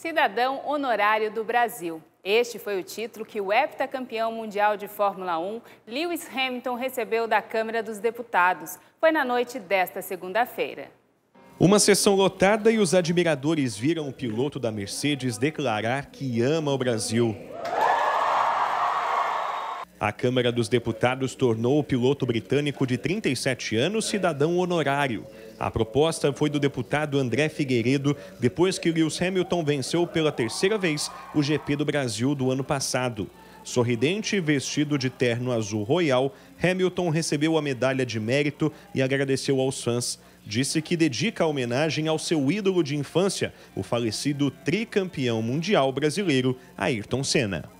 Cidadão Honorário do Brasil. Este foi o título que o heptacampeão mundial de Fórmula 1, Lewis Hamilton, recebeu da Câmara dos Deputados. Foi na noite desta segunda-feira. Uma sessão lotada e os admiradores viram o piloto da Mercedes declarar que ama o Brasil. A Câmara dos Deputados tornou o piloto britânico de 37 anos cidadão honorário. A proposta foi do deputado André Figueiredo depois que Lewis Hamilton venceu pela terceira vez o GP do Brasil do ano passado. Sorridente e vestido de terno azul royal, Hamilton recebeu a medalha de mérito e agradeceu aos fãs. Disse que dedica a homenagem ao seu ídolo de infância, o falecido tricampeão mundial brasileiro Ayrton Senna.